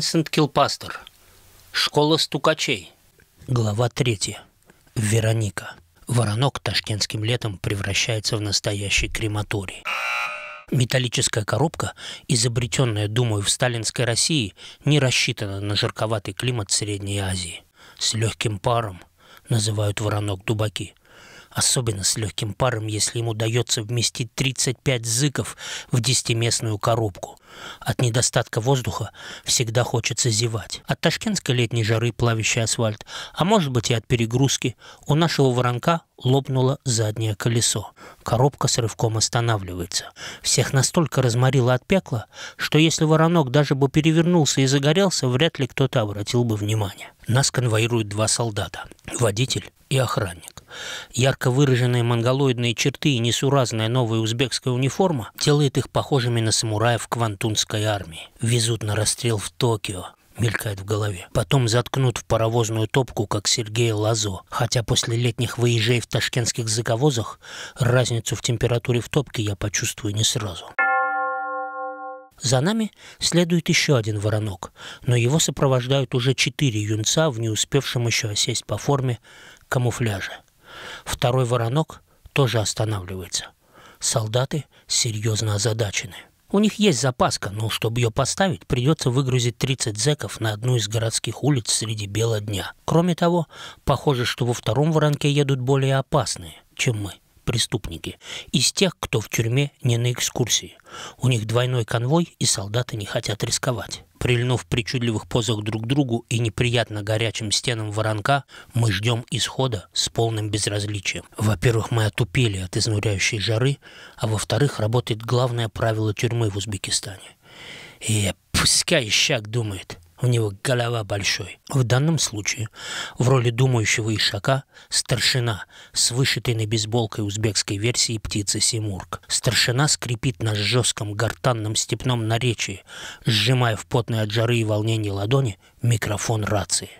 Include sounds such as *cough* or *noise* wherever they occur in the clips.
Винсент Килпастер. Школа стукачей. Глава 3. Вероника. Воронок ташкентским летом превращается в настоящий крематорий. Металлическая коробка, изобретенная, думаю, в сталинской России, не рассчитана на жарковатый климат Средней Азии. С легким паром, называют воронок дубаки, особенно с легким паром, если ему дается вместить 35 зыков в десятиместную коробку. От недостатка воздуха всегда хочется зевать. От ташкентской летней жары плавящий асфальт, а может быть и от перегрузки, у нашего воронка лопнуло заднее колесо. Коробка с рывком останавливается. Всех настолько разморило от пекла, что если воронок даже бы перевернулся и загорелся, вряд ли кто-то обратил бы внимание. Нас конвоируют два солдата – водитель и охранник. Ярко выраженные монголоидные черты и несуразная новая узбекская униформа делает их похожими на самураев квантунской армии. Везут на расстрел в Токио, мелькает в голове. Потом заткнут в паровозную топку, как Сергея Лазо. Хотя после летних выезжей в ташкентских заковозах разницу в температуре в топке я почувствую не сразу. За нами следует еще один воронок, но его сопровождают уже четыре юнца в не успевшем еще осесть по форме камуфляже. Второй воронок тоже останавливается. Солдаты серьезно озадачены. У них есть запаска, но чтобы ее поставить, придется выгрузить 30 зеков на одну из городских улиц среди бела дня. Кроме того, похоже, что во втором воронке едут более опасные, чем мы, преступники, из тех, кто в тюрьме не на экскурсии. У них двойной конвой, и солдаты не хотят рисковать. Прильнув в причудливых позах друг к другу и неприятно горячим стенам воронка, мы ждем исхода с полным безразличием. Во-первых, мы отупели от изнуряющей жары, а во-вторых, работает главное правило тюрьмы в Узбекистане. И пускай щак думает – у него голова большой. В данном случае в роли думающего ишака старшина с вышитой на бейсболкой узбекской версии птицы Симург. Старшина скрипит на жестком гортанном степном наречии, сжимая в потной от жары и волнения ладони микрофон рации.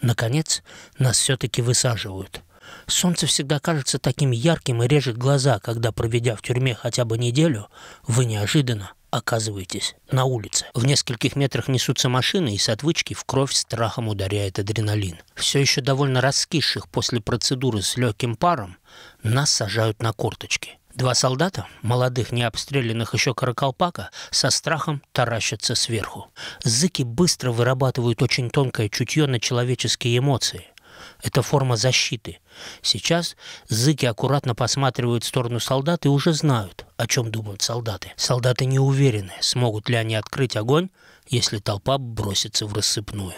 Наконец, нас все-таки высаживают – Солнце всегда кажется таким ярким и режет глаза, когда, проведя в тюрьме хотя бы неделю, вы неожиданно оказываетесь на улице. В нескольких метрах несутся машины, и с отвычки в кровь страхом ударяет адреналин. Все еще довольно раскисших после процедуры с легким паром нас сажают на корточки. Два солдата, молодых, не обстрелянных еще Каракалпака, со страхом таращатся сверху. Зыки быстро вырабатывают очень тонкое чутье на человеческие эмоции. Это форма защиты. Сейчас зыки аккуратно посматривают в сторону солдат и уже знают, о чем думают солдаты. Солдаты не уверены, смогут ли они открыть огонь, если толпа бросится в рассыпную.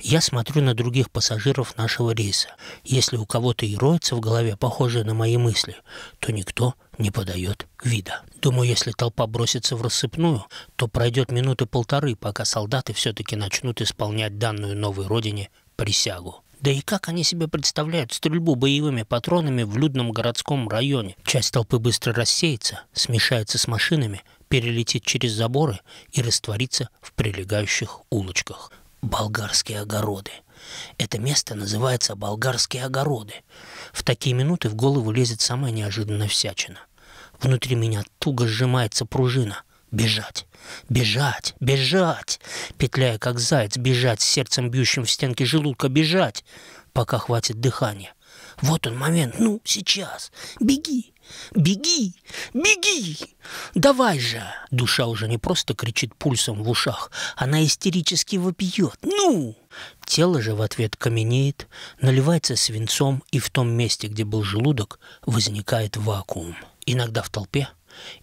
Я смотрю на других пассажиров нашего рейса. Если у кого-то и роется в голове, похожее на мои мысли, то никто не подает вида. Думаю, если толпа бросится в рассыпную, то пройдет минуты полторы, пока солдаты все-таки начнут исполнять данную новой родине присягу. Да и как они себе представляют стрельбу боевыми патронами в людном городском районе? Часть толпы быстро рассеется, смешается с машинами, перелетит через заборы и растворится в прилегающих улочках. Болгарские огороды. Это место называется Болгарские огороды. В такие минуты в голову лезет самая неожиданная всячина. Внутри меня туго сжимается пружина – Бежать, бежать, бежать, петляя как заяц, бежать, сердцем бьющим в стенки желудка, бежать, пока хватит дыхания. Вот он момент, ну, сейчас, беги, беги, беги, давай же. Душа уже не просто кричит пульсом в ушах, она истерически вопиет, ну. Тело же в ответ каменеет, наливается свинцом, и в том месте, где был желудок, возникает вакуум. Иногда в толпе –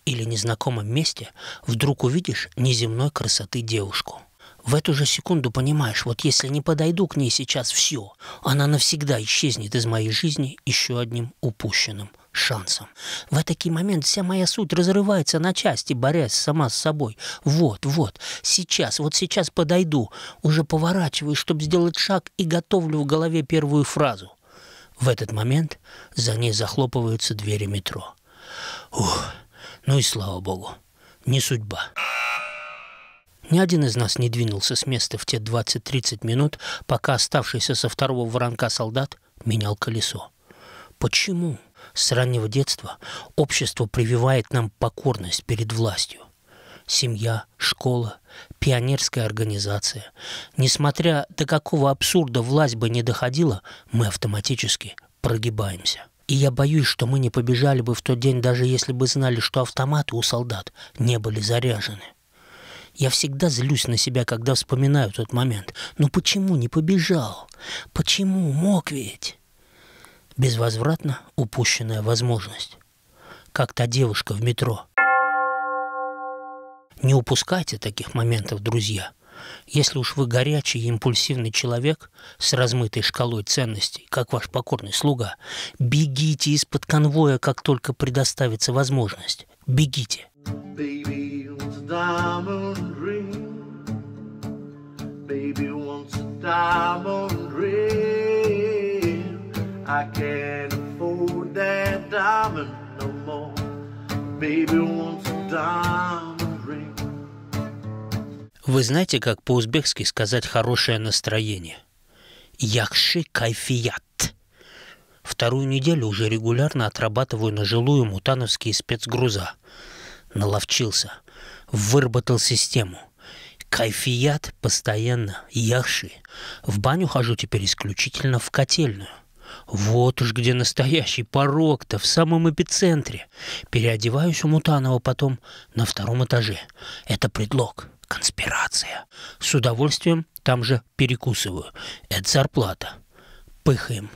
или незнакомом месте вдруг увидишь неземной красоты девушку. В эту же секунду понимаешь, вот если не подойду к ней сейчас все, она навсегда исчезнет из моей жизни еще одним упущенным шансом. В такие момент вся моя суть разрывается на части, борясь сама с собой. Вот, вот, сейчас, вот сейчас подойду, уже поворачиваюсь, чтобы сделать шаг и готовлю в голове первую фразу. В этот момент за ней захлопываются двери метро. Ух, ну и слава богу, не судьба. Ни один из нас не двинулся с места в те 20-30 минут, пока оставшийся со второго воронка солдат менял колесо. Почему? С раннего детства общество прививает нам покорность перед властью. Семья, школа, пионерская организация. Несмотря до какого абсурда власть бы не доходила, мы автоматически прогибаемся. И я боюсь, что мы не побежали бы в тот день, даже если бы знали, что автоматы у солдат не были заряжены. Я всегда злюсь на себя, когда вспоминаю тот момент. Но «Ну почему не побежал? Почему мог ведь? Безвозвратно упущенная возможность. Как та девушка в метро. Не упускайте таких моментов, друзья – если уж вы горячий и импульсивный человек с размытой шкалой ценностей, как ваш покорный слуга, бегите из-под конвоя, как только предоставится возможность. Бегите. Baby wants a diamond вы знаете, как по-узбекски сказать «хорошее настроение»? Яхши кайфият. Вторую неделю уже регулярно отрабатываю на жилую мутановские спецгруза. Наловчился. Выработал систему. Кайфият постоянно. Яхши. В баню хожу теперь исключительно в котельную. Вот уж где настоящий порог-то, в самом эпицентре. Переодеваюсь у Мутанова потом на втором этаже. Это предлог. Конспирация. С удовольствием там же перекусываю. Это зарплата. Пыхаем.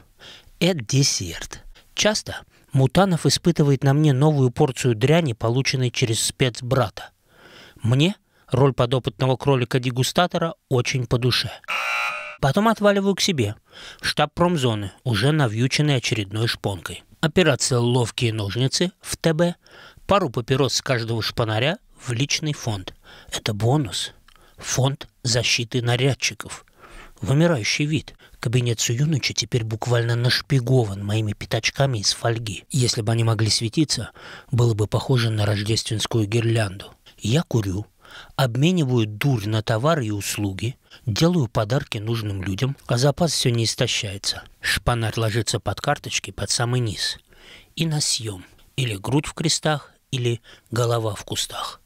Это десерт. Часто Мутанов испытывает на мне новую порцию дряни, полученной через спецбрата. Мне роль подопытного кролика-дегустатора очень по душе. Потом отваливаю к себе, в штаб промзоны, уже навьюченный очередной шпонкой. Операция «Ловкие ножницы» в ТБ, пару папирос с каждого шпанаря в личный фонд – это бонус. Фонд защиты нарядчиков. Вымирающий вид. Кабинет Суюныча теперь буквально нашпигован моими пятачками из фольги. Если бы они могли светиться, было бы похоже на рождественскую гирлянду. Я курю, обмениваю дурь на товары и услуги, делаю подарки нужным людям, а запас все не истощается. Шпанарь ложится под карточки под самый низ. И на съем. Или грудь в крестах, или голова в кустах.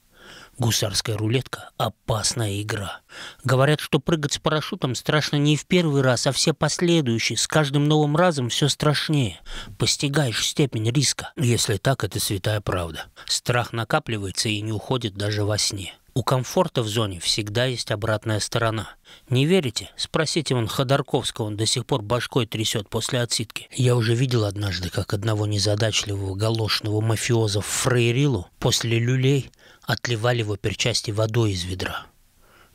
Гусарская рулетка – опасная игра. Говорят, что прыгать с парашютом страшно не в первый раз, а все последующие. С каждым новым разом все страшнее. Постигаешь степень риска. Если так, это святая правда. Страх накапливается и не уходит даже во сне. У комфорта в зоне всегда есть обратная сторона. Не верите? Спросите вон Ходорковского, он до сих пор башкой трясет после отсидки. Я уже видел однажды, как одного незадачливого галошного мафиоза Фрейрилу после люлей отливали в оперчасти водой из ведра.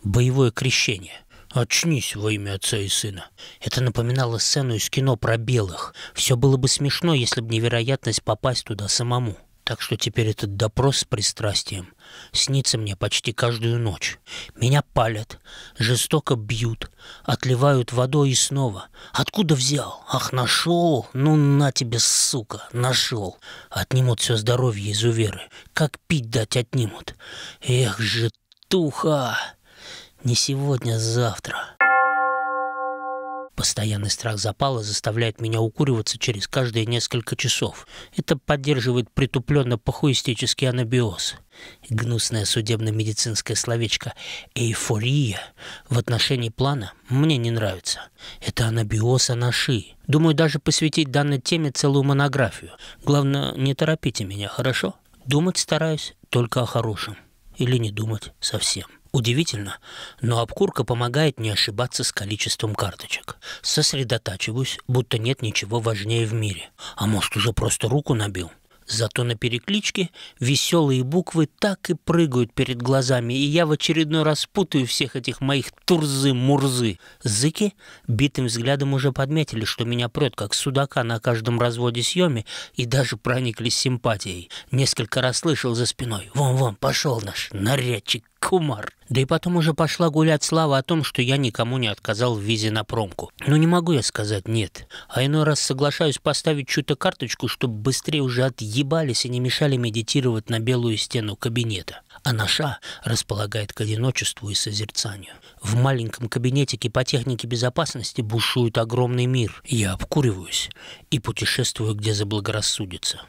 Боевое крещение. «Очнись во имя отца и сына». Это напоминало сцену из кино про белых. Все было бы смешно, если бы невероятность попасть туда самому. Так что теперь этот допрос с пристрастием снится мне почти каждую ночь. Меня палят, жестоко бьют, отливают водой и снова. Откуда взял? Ах, нашел! Ну на тебе, сука, нашел! Отнимут все здоровье из уверы. Как пить дать отнимут? Эх, житуха! Не сегодня, а завтра. Постоянный страх запала заставляет меня укуриваться через каждые несколько часов. Это поддерживает притупленно пахуистический анабиоз. И гнусное судебно-медицинское словечко «эйфория» в отношении плана мне не нравится. Это анабиоз анаши. Думаю, даже посвятить данной теме целую монографию. Главное, не торопите меня, хорошо? Думать стараюсь только о хорошем. Или не думать совсем. Удивительно, но обкурка помогает не ошибаться с количеством карточек. Сосредотачиваюсь, будто нет ничего важнее в мире. А может, уже просто руку набил? Зато на перекличке веселые буквы так и прыгают перед глазами, и я в очередной раз путаю всех этих моих турзы-мурзы. Зыки битым взглядом уже подметили, что меня прет, как судака на каждом разводе съеме, и даже прониклись симпатией. Несколько раз слышал за спиной «Вон-вон, пошел наш нарядчик кумар. Да и потом уже пошла гулять слава о том, что я никому не отказал в визе на промку. Но ну, не могу я сказать «нет». А иной раз соглашаюсь поставить чью-то карточку, чтобы быстрее уже отъебались и не мешали медитировать на белую стену кабинета. А наша располагает к одиночеству и созерцанию. В маленьком кабинетике по технике безопасности бушует огромный мир. Я обкуриваюсь и путешествую, где заблагорассудится.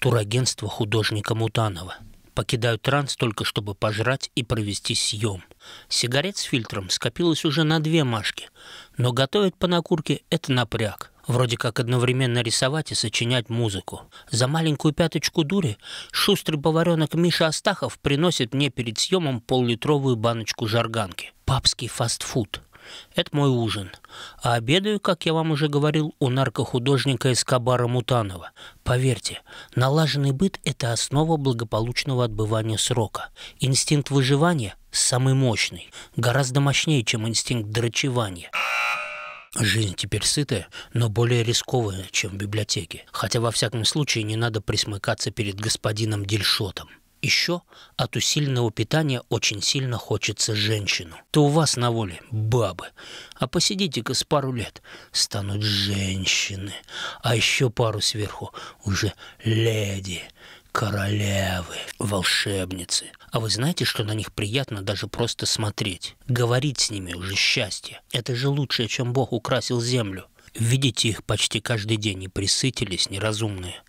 Турагентство художника Мутанова – покидаю транс только чтобы пожрать и провести съем. Сигарет с фильтром скопилось уже на две машки, но готовить по накурке – это напряг. Вроде как одновременно рисовать и сочинять музыку. За маленькую пяточку дури шустрый поваренок Миша Астахов приносит мне перед съемом поллитровую баночку жарганки. Папский фастфуд – это мой ужин. А обедаю, как я вам уже говорил, у наркохудожника Эскобара Мутанова. Поверьте, налаженный быт – это основа благополучного отбывания срока. Инстинкт выживания – самый мощный, гораздо мощнее, чем инстинкт дрочевания. Жизнь теперь сытая, но более рисковая, чем в библиотеке. Хотя, во всяком случае, не надо присмыкаться перед господином Дельшотом. Еще от усиленного питания очень сильно хочется женщину. То у вас на воле бабы, а посидите-ка с пару лет, станут женщины, а еще пару сверху уже леди, королевы, волшебницы. А вы знаете, что на них приятно даже просто смотреть? Говорить с ними уже счастье. Это же лучшее, чем Бог украсил землю. Видите их почти каждый день и присытились неразумные.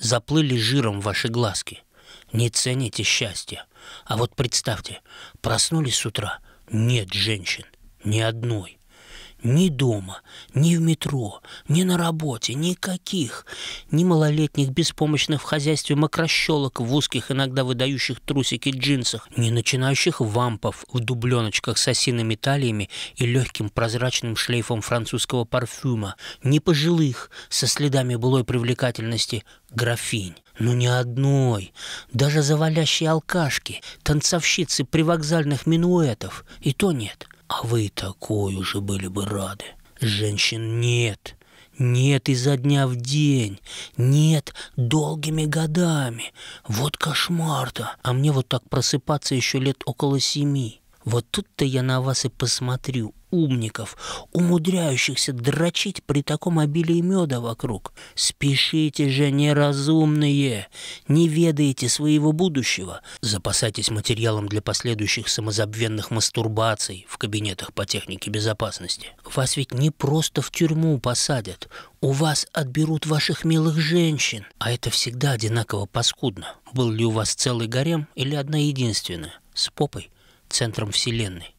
Заплыли жиром ваши глазки – не цените счастье. А вот представьте, проснулись с утра, нет женщин, ни одной. Ни дома, ни в метро, ни на работе, никаких. Ни малолетних, беспомощных в хозяйстве мокрощелок в узких, иногда выдающих трусики джинсах, ни начинающих вампов в дубленочках с осиными талиями и легким прозрачным шлейфом французского парфюма, ни пожилых со следами былой привлекательности графинь. Ну ни одной, даже завалящей алкашки, танцовщицы привокзальных минуэтов, и то нет. А вы такой уже были бы рады. Женщин нет, нет изо дня в день, нет долгими годами. Вот кошмар-то. А мне вот так просыпаться еще лет около семи. Вот тут-то я на вас и посмотрю, умников, умудряющихся дрочить при таком обилии меда вокруг. Спешите же, неразумные! Не ведаете своего будущего. Запасайтесь материалом для последующих самозабвенных мастурбаций в кабинетах по технике безопасности. Вас ведь не просто в тюрьму посадят. У вас отберут ваших милых женщин. А это всегда одинаково паскудно. Был ли у вас целый гарем или одна единственная? С попой? центром Вселенной.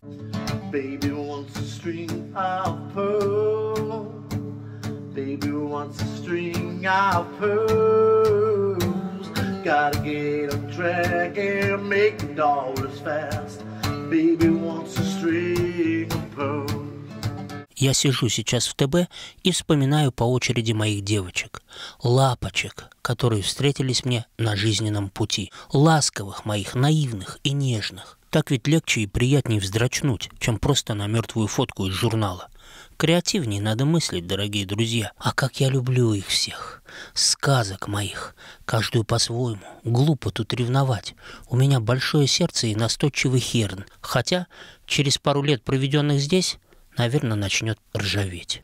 Gotta get on track and make dollars fast. Baby wants a string of pearls. Я сижу сейчас в ТБ и вспоминаю по очереди моих девочек. Лапочек, которые встретились мне на жизненном пути. Ласковых моих, наивных и нежных. Так ведь легче и приятнее вздрачнуть, чем просто на мертвую фотку из журнала. Креативнее надо мыслить, дорогие друзья. А как я люблю их всех. Сказок моих. Каждую по-своему. Глупо тут ревновать. У меня большое сердце и настойчивый херн. Хотя через пару лет, проведенных здесь, наверное, начнет ржаветь.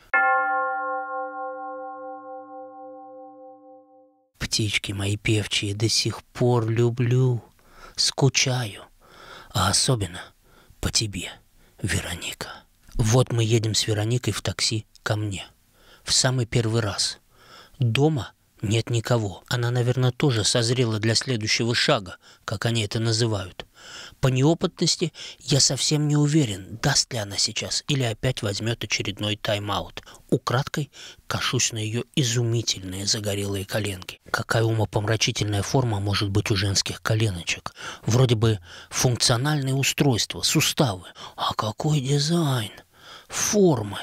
Птички мои певчие до сих пор люблю. Скучаю а особенно по тебе, Вероника. Вот мы едем с Вероникой в такси ко мне. В самый первый раз. Дома нет никого. Она, наверное, тоже созрела для следующего шага, как они это называют. По неопытности я совсем не уверен, даст ли она сейчас или опять возьмет очередной тайм-аут. Украдкой кашусь на ее изумительные загорелые коленки. Какая умопомрачительная форма может быть у женских коленочек? Вроде бы функциональные устройства, суставы. А какой дизайн? Формы.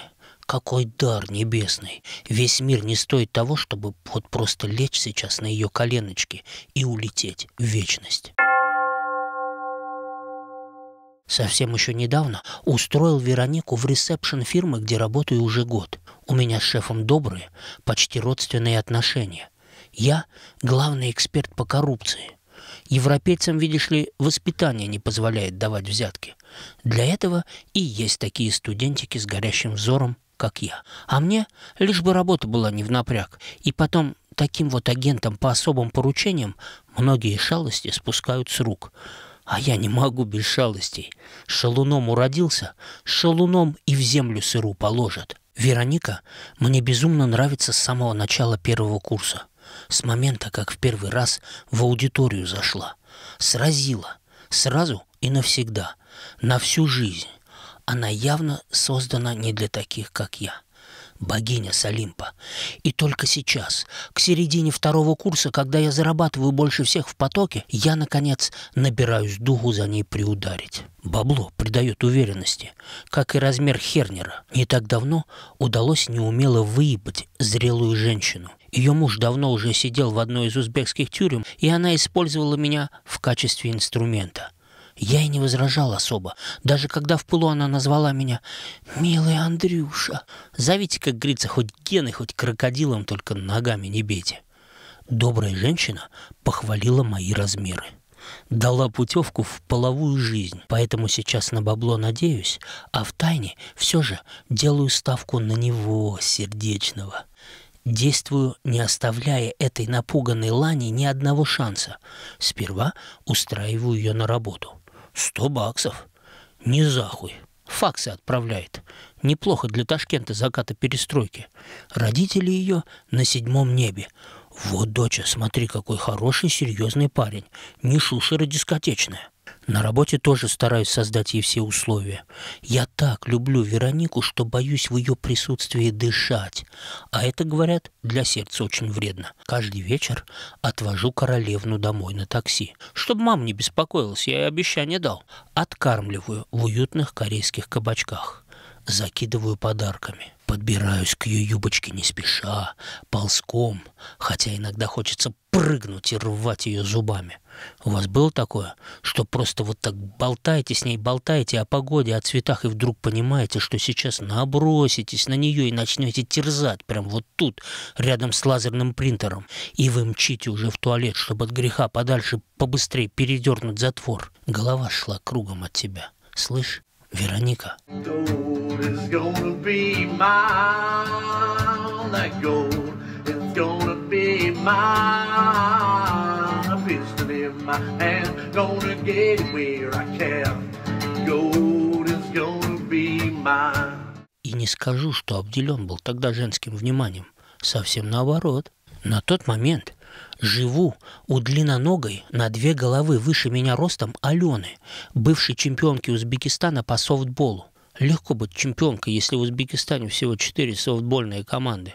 Какой дар небесный! Весь мир не стоит того, чтобы вот просто лечь сейчас на ее коленочки и улететь в вечность. Совсем еще недавно устроил Веронику в ресепшн фирмы, где работаю уже год. У меня с шефом добрые, почти родственные отношения. Я главный эксперт по коррупции. Европейцам, видишь ли, воспитание не позволяет давать взятки. Для этого и есть такие студентики с горящим взором как я. А мне лишь бы работа была не в напряг. И потом таким вот агентам по особым поручениям многие шалости спускают с рук. А я не могу без шалостей. Шалуном уродился, шалуном и в землю сыру положат. Вероника мне безумно нравится с самого начала первого курса. С момента, как в первый раз в аудиторию зашла. Сразила. Сразу и навсегда. На всю жизнь. Она явно создана не для таких, как я богиня с И только сейчас, к середине второго курса, когда я зарабатываю больше всех в потоке, я, наконец, набираюсь духу за ней приударить. Бабло придает уверенности, как и размер Хернера. Не так давно удалось неумело выебать зрелую женщину. Ее муж давно уже сидел в одной из узбекских тюрем, и она использовала меня в качестве инструмента. Я и не возражал особо, даже когда в пылу она назвала меня «Милый Андрюша». Зовите, как говорится, хоть гены, хоть крокодилом, только ногами не бейте. Добрая женщина похвалила мои размеры. Дала путевку в половую жизнь, поэтому сейчас на бабло надеюсь, а в тайне все же делаю ставку на него, сердечного. Действую, не оставляя этой напуганной Лане ни одного шанса. Сперва устраиваю ее на работу. Сто баксов. Не захуй. Факсы отправляет. Неплохо для Ташкента заката перестройки. Родители ее на седьмом небе. Вот, доча, смотри, какой хороший, серьезный парень. Не шушера дискотечная. На работе тоже стараюсь создать ей все условия. Я так люблю Веронику, что боюсь в ее присутствии дышать. А это, говорят, для сердца очень вредно. Каждый вечер отвожу королевну домой на такси. Чтобы мама не беспокоилась, я ей обещание дал. Откармливаю в уютных корейских кабачках. Закидываю подарками. Подбираюсь к ее юбочке не спеша, ползком, хотя иногда хочется прыгнуть и рвать ее зубами. У вас было такое, что просто вот так болтаете с ней, болтаете о погоде, о цветах, и вдруг понимаете, что сейчас наброситесь на нее и начнете терзать прямо вот тут, рядом с лазерным принтером, и вы мчите уже в туалет, чтобы от греха подальше побыстрее передернуть затвор. Голова шла кругом от тебя. Слышь, Вероника. И не скажу, что обделен был тогда женским вниманием. Совсем наоборот. На тот момент – Живу у длинноногой на две головы выше меня ростом Алены, бывшей чемпионки Узбекистана по софтболу. Легко быть чемпионкой, если в Узбекистане всего четыре софтбольные команды.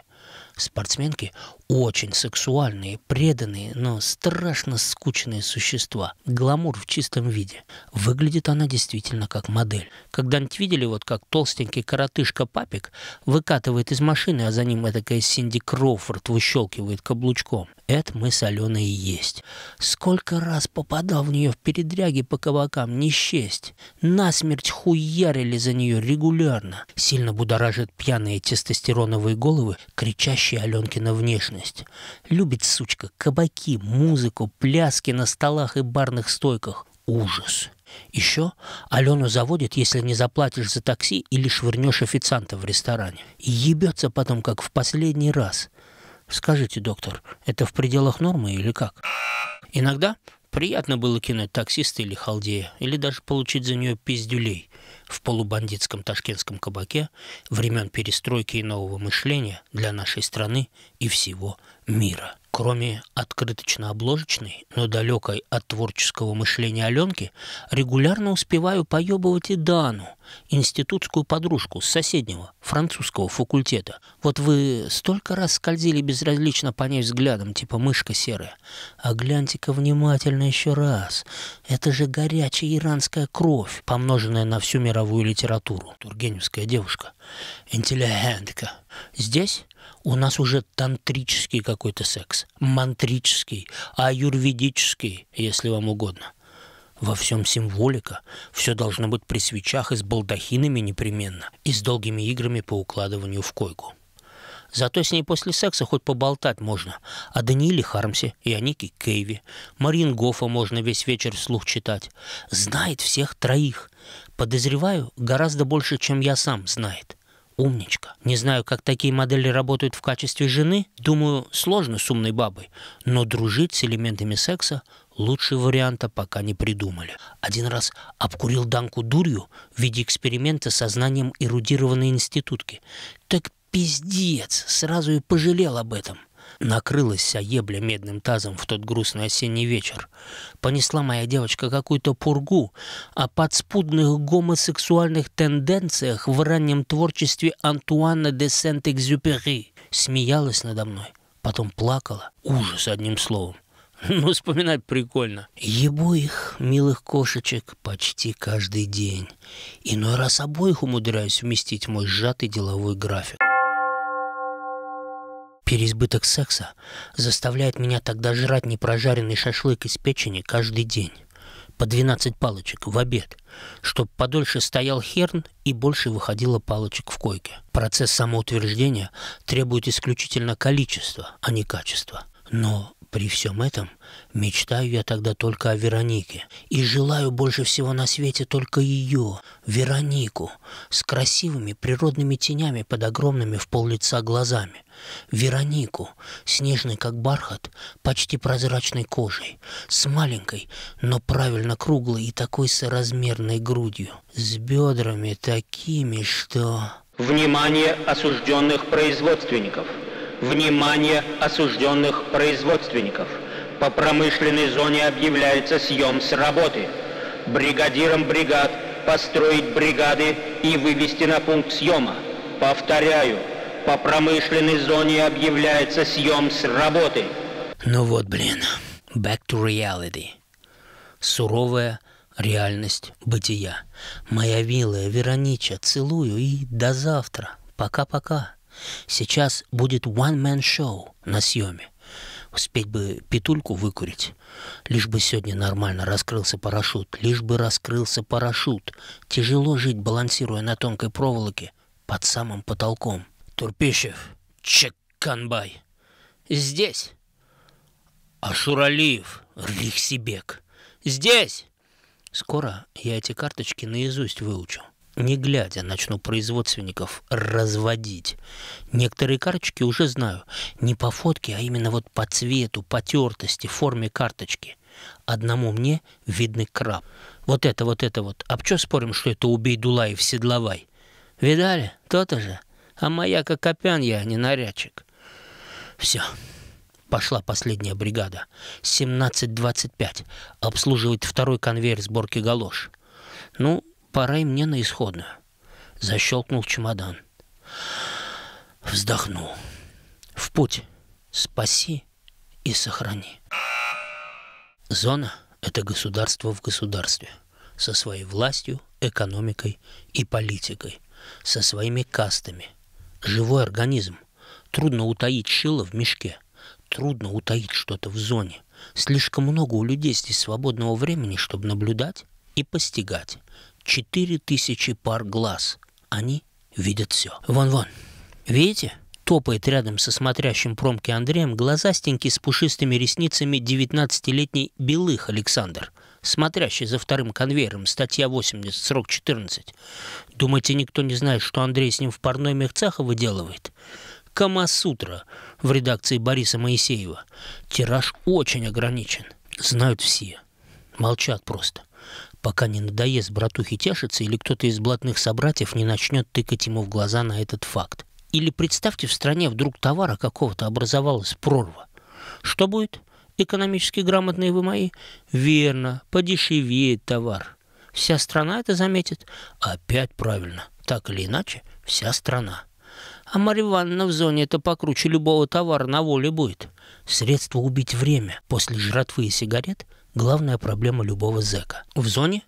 Спортсменки очень сексуальные, преданные, но страшно скучные существа. Гламур в чистом виде. Выглядит она действительно как модель. Когда-нибудь видели, вот как толстенький коротышка Папик выкатывает из машины, а за ним этакая Синди Кроуфорд выщелкивает каблучком. Это мы с Аленой и есть. Сколько раз попадал в нее в передряги по кабакам, не счесть. Насмерть хуярили за нее регулярно. Сильно будоражит пьяные тестостероновые головы, кричащие Аленкина внешность деятельность. Любит, сучка, кабаки, музыку, пляски на столах и барных стойках. Ужас. Еще Алену заводит, если не заплатишь за такси или швырнешь официанта в ресторане. И ебется потом, как в последний раз. Скажите, доктор, это в пределах нормы или как? Иногда приятно было кинуть таксиста или халдея, или даже получить за нее пиздюлей в полубандитском ташкентском кабаке времен перестройки и нового мышления для нашей страны и всего мира. Кроме открыточно-обложечной, но далекой от творческого мышления Аленки, регулярно успеваю поебывать и Дану, институтскую подружку с соседнего, французского факультета. Вот вы столько раз скользили безразлично по ней взглядом, типа мышка серая. А гляньте-ка внимательно еще раз. Это же горячая иранская кровь, помноженная на всю мировую литературу. Тургеневская девушка. Интеллигентка. Здесь у нас уже тантрический какой-то секс, мантрический, аюрведический, если вам угодно. Во всем символика. Все должно быть при свечах и с балдахинами непременно, и с долгими играми по укладыванию в койку. Зато с ней после секса хоть поболтать можно. А Данииле Хармсе и о Кейви. Марин Гофа можно весь вечер вслух читать. Знает всех троих. Подозреваю, гораздо больше, чем я сам знает. Умничка. Не знаю, как такие модели работают в качестве жены. Думаю, сложно с умной бабой. Но дружить с элементами секса лучшего варианта пока не придумали. Один раз обкурил Данку дурью в виде эксперимента со знанием эрудированной институтки. Так пиздец, сразу и пожалел об этом. Накрылась вся ебля медным тазом в тот грустный осенний вечер. Понесла моя девочка какую-то пургу о подспудных гомосексуальных тенденциях в раннем творчестве Антуана де Сент-Экзюпери. Смеялась надо мной, потом плакала. Ужас одним словом. *laughs* Ну, вспоминать прикольно. Ебу их, милых кошечек, почти каждый день. Иной раз обоих умудряюсь вместить в мой сжатый деловой график. Переизбыток секса заставляет меня тогда жрать непрожаренный шашлык из печени каждый день. По 12 палочек в обед, чтоб подольше стоял херн и больше выходило палочек в койке. Процесс самоутверждения требует исключительно количества, а не качества. Но при всем этом мечтаю я тогда только о Веронике и желаю больше всего на свете только ее, Веронику, с красивыми природными тенями под огромными в пол лица глазами. Веронику, снежной как бархат, почти прозрачной кожей, с маленькой, но правильно круглой и такой соразмерной грудью, с бедрами такими, что... Внимание осужденных производственников! внимание осужденных производственников. По промышленной зоне объявляется съем с работы. Бригадирам бригад построить бригады и вывести на пункт съема. Повторяю, по промышленной зоне объявляется съем с работы. Ну вот, блин, back to reality. Суровая реальность бытия. Моя милая Веронича, целую и до завтра. Пока-пока. Сейчас будет one-man-show на съеме. Успеть бы петульку выкурить. Лишь бы сегодня нормально раскрылся парашют. Лишь бы раскрылся парашют. Тяжело жить, балансируя на тонкой проволоке под самым потолком. Турпищев, Чеканбай. Здесь. Ашуралиев, Рихсибек. Здесь. Скоро я эти карточки наизусть выучу не глядя, начну производственников разводить. Некоторые карточки уже знаю. Не по фотке, а именно вот по цвету, потертости, форме карточки. Одному мне видны краб. Вот это, вот это вот. А чё спорим, что это убей Дулаев Седловай? Видали? То-то же. А моя как опян я, не нарядчик. Все. Пошла последняя бригада. 17.25. Обслуживает второй конвейер сборки галош. Ну, пора и мне на исходную. Защелкнул чемодан. Вздохнул. В путь. Спаси и сохрани. Зона – это государство в государстве. Со своей властью, экономикой и политикой. Со своими кастами. Живой организм. Трудно утаить шило в мешке. Трудно утаить что-то в зоне. Слишком много у людей здесь свободного времени, чтобы наблюдать и постигать, Четыре тысячи пар глаз. Они видят все. Вон-вон. Видите? Топает рядом со смотрящим промки Андреем глазастенький с пушистыми ресницами 19-летний Белых Александр, смотрящий за вторым конвейером, статья 80, срок 14. Думаете, никто не знает, что Андрей с ним в парной мехцаха выделывает? «Камасутра» в редакции Бориса Моисеева. Тираж очень ограничен. Знают все. Молчат просто пока не надоест братухе тешиться или кто-то из блатных собратьев не начнет тыкать ему в глаза на этот факт. Или представьте, в стране вдруг товара какого-то образовалась прорва. Что будет? Экономически грамотные вы мои? Верно, подешевеет товар. Вся страна это заметит? Опять правильно. Так или иначе, вся страна. А Марья Ивановна в зоне это покруче любого товара на воле будет. Средство убить время после жратвы и сигарет – главная проблема любого зэка. В зоне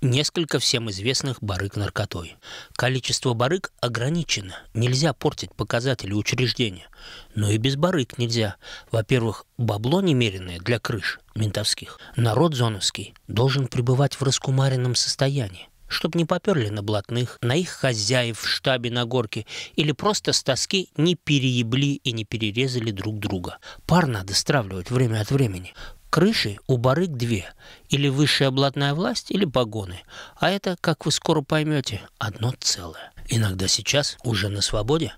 несколько всем известных барык наркотой. Количество барык ограничено, нельзя портить показатели учреждения. Но и без барык нельзя. Во-первых, бабло немеренное для крыш ментовских. Народ зоновский должен пребывать в раскумаренном состоянии чтобы не поперли на блатных, на их хозяев в штабе на горке или просто с тоски не переебли и не перерезали друг друга. Пар надо стравливать время от времени. Крыши у барыг две. Или высшая блатная власть, или погоны. А это, как вы скоро поймете, одно целое. Иногда сейчас, уже на свободе,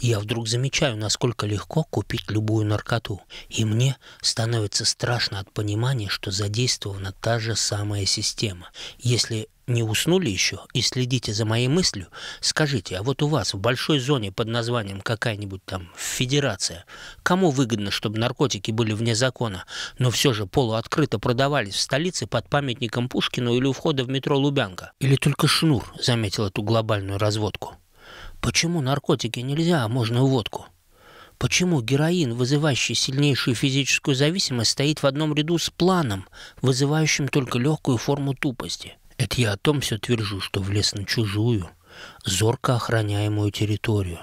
я вдруг замечаю, насколько легко купить любую наркоту, и мне становится страшно от понимания, что задействована та же самая система. Если не уснули еще и следите за моей мыслью, скажите, а вот у вас в большой зоне под названием какая-нибудь там федерация, кому выгодно, чтобы наркотики были вне закона, но все же полуоткрыто продавались в столице под памятником Пушкину или у входа в метро Лубянка? Или только Шнур заметил эту глобальную разводку? Почему наркотики нельзя, а можно водку? Почему героин, вызывающий сильнейшую физическую зависимость, стоит в одном ряду с планом, вызывающим только легкую форму тупости? Это я о том все твержу, что влез на чужую, зорко охраняемую территорию.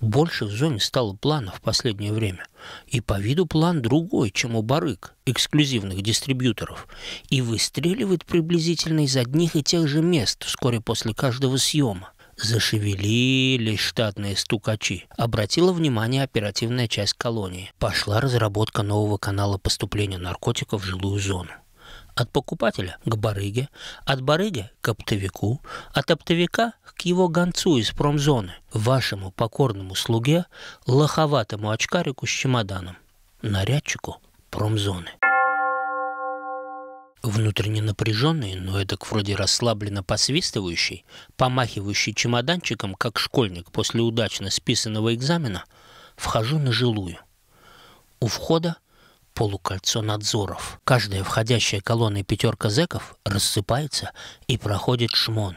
Больше в зоне стало планов в последнее время. И по виду план другой, чем у барыг, эксклюзивных дистрибьюторов. И выстреливает приблизительно из одних и тех же мест вскоре после каждого съема. Зашевелились штатные стукачи. Обратила внимание оперативная часть колонии. Пошла разработка нового канала поступления наркотиков в жилую зону от покупателя к барыге, от барыги к оптовику, от оптовика к его гонцу из промзоны, вашему покорному слуге, лоховатому очкарику с чемоданом, нарядчику промзоны. Внутренне напряженный, но эдак вроде расслабленно посвистывающий, помахивающий чемоданчиком, как школьник после удачно списанного экзамена, вхожу на жилую. У входа полукольцо надзоров. Каждая входящая колонна пятерка зеков, рассыпается и проходит шмон.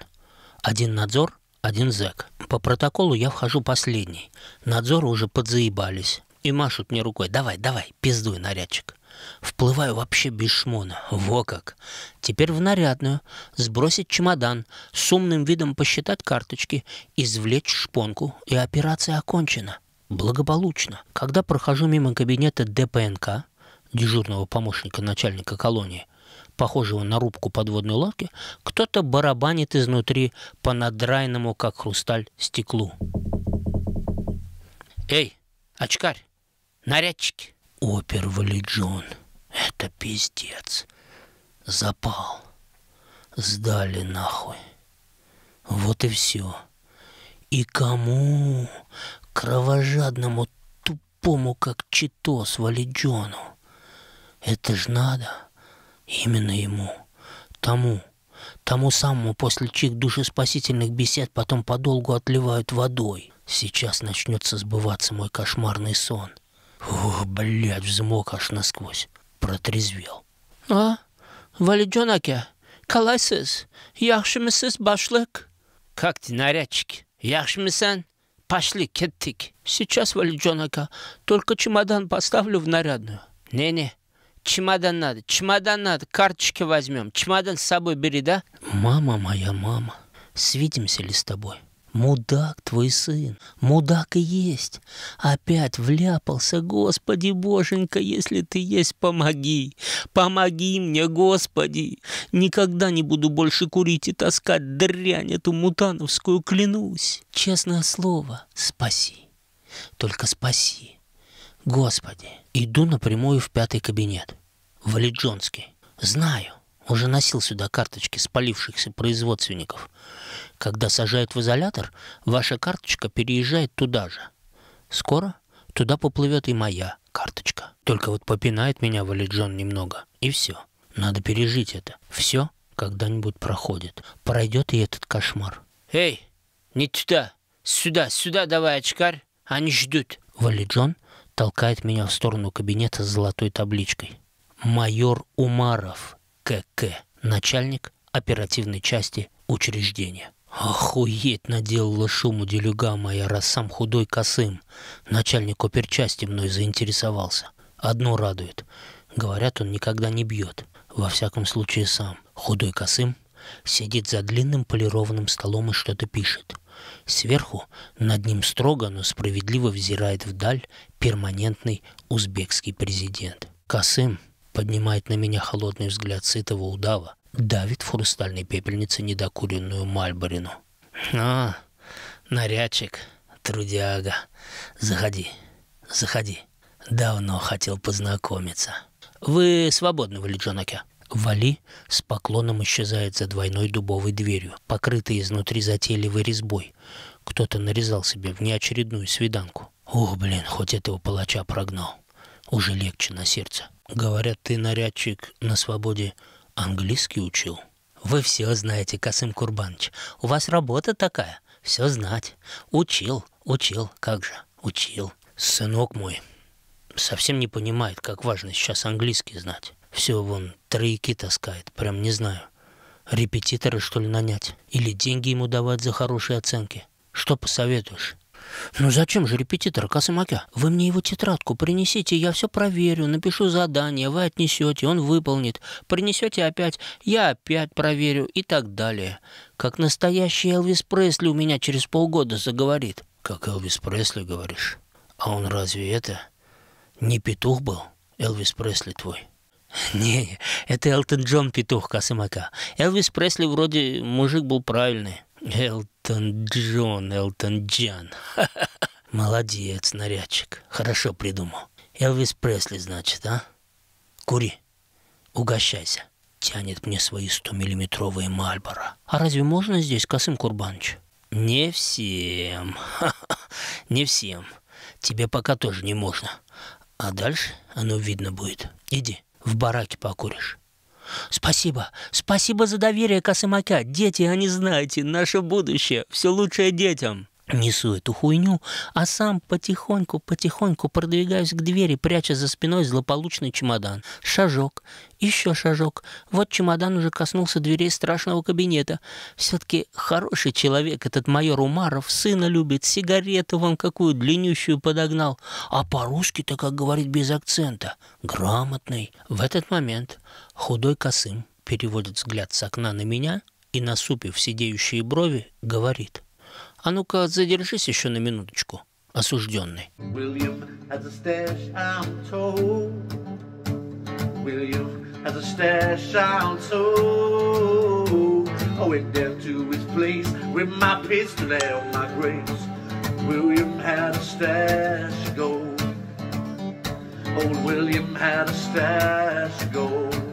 Один надзор, один зек. По протоколу я вхожу последний. Надзоры уже подзаебались и машут мне рукой. «Давай, давай, пиздуй, нарядчик». Вплываю вообще без шмона. Во как! Теперь в нарядную. Сбросить чемодан, с умным видом посчитать карточки, извлечь шпонку, и операция окончена. Благополучно. Когда прохожу мимо кабинета ДПНК, дежурного помощника начальника колонии, похожего на рубку подводной лодки, кто-то барабанит изнутри по надрайному, как хрусталь, стеклу. «Эй, очкарь, нарядчики!» опер Валиджон. Это пиздец. Запал. Сдали нахуй. Вот и все. И кому? Кровожадному, тупому, как Читос Валиджону. Это ж надо. Именно ему. Тому. Тому самому, после чьих душеспасительных бесед потом подолгу отливают водой. Сейчас начнется сбываться мой кошмарный сон. Ух, блядь, взмок аж насквозь. Протрезвел. А? Валиджонаке, калайсыз, яхшымысыз башлык. Как ты, нарядчики? Яхшымысан? Пошли, кеттик. Сейчас, Валиджонака, только чемодан поставлю в нарядную. Не-не, чемодан надо, чемодан надо, карточки возьмем. Чемодан с собой бери, да? Мама моя, мама, свидимся ли с тобой? Мудак твой сын, мудак и есть. Опять вляпался, Господи, Боженька, если ты есть, помоги. Помоги мне, Господи. Никогда не буду больше курить и таскать дрянь эту мутановскую, клянусь. Честное слово, спаси. Только спаси. Господи. Иду напрямую в пятый кабинет. Валиджонский. Знаю. Уже носил сюда карточки спалившихся производственников. Когда сажают в изолятор, ваша карточка переезжает туда же. Скоро туда поплывет и моя карточка. Только вот попинает меня Валиджон немного, и все. Надо пережить это. Все когда-нибудь проходит. Пройдет и этот кошмар. «Эй, не туда! Сюда, сюда давай, очкарь! Они ждут!» Валиджон толкает меня в сторону кабинета с золотой табличкой. «Майор Умаров, КК, начальник оперативной части учреждения». Охуеть наделала шуму делюга моя, раз сам худой косым. Начальник оперчасти мной заинтересовался. Одно радует. Говорят, он никогда не бьет. Во всяком случае сам. Худой косым сидит за длинным полированным столом и что-то пишет. Сверху над ним строго, но справедливо взирает вдаль перманентный узбекский президент. Косым поднимает на меня холодный взгляд сытого удава, давит в хрустальной пепельнице недокуренную Мальборину. «А, нарядчик, трудяга, заходи, заходи. Давно хотел познакомиться. Вы свободны, Вали Джонаке?» Вали с поклоном исчезает за двойной дубовой дверью, покрытой изнутри затейливой резьбой. Кто-то нарезал себе в неочередную свиданку. «Ох, блин, хоть этого палача прогнал. Уже легче на сердце». Говорят, ты, нарядчик, на свободе Английский учил. Вы все знаете, Касым Курбанович. У вас работа такая. Все знать. Учил, учил, как же, учил. Сынок мой совсем не понимает, как важно сейчас английский знать. Все вон тройки таскает, прям не знаю. Репетитора, что ли, нанять? Или деньги ему давать за хорошие оценки? Что посоветуешь? «Ну зачем же репетитор, Касымака? Вы мне его тетрадку принесите, я все проверю, напишу задание, вы отнесете, он выполнит. Принесете опять, я опять проверю и так далее. Как настоящий Элвис Пресли у меня через полгода заговорит». «Как Элвис Пресли, говоришь? А он разве это? Не петух был? Элвис Пресли твой?» «Не, это Элтон Джон петух Касымака. Элвис Пресли вроде мужик был правильный». Элтон Джон, Элтон Джан. *laughs* Молодец, нарядчик. Хорошо придумал. Элвис Пресли, значит, а? Кури, угощайся. Тянет мне свои миллиметровые Мальборо. А разве можно здесь, косым Курбанович? Не всем. *laughs* Не всем. Тебе пока тоже не можно. А дальше оно видно будет. Иди, в бараке покуришь. Спасибо. Спасибо за доверие, Косымака. Дети, они знаете, наше будущее. Все лучшее детям несу эту хуйню, а сам потихоньку-потихоньку продвигаюсь к двери, пряча за спиной злополучный чемодан. Шажок, еще шажок. Вот чемодан уже коснулся дверей страшного кабинета. Все-таки хороший человек этот майор Умаров, сына любит, сигарету вам какую длиннющую подогнал. А по-русски-то, как говорит, без акцента. Грамотный. В этот момент худой косым переводит взгляд с окна на меня и, насупив сидеющие брови, говорит — а ну-ка, задержись еще на минуточку, осужденный. I went down to his place with my pistol and my grace. William had a stash of gold. Old William had a stash of gold.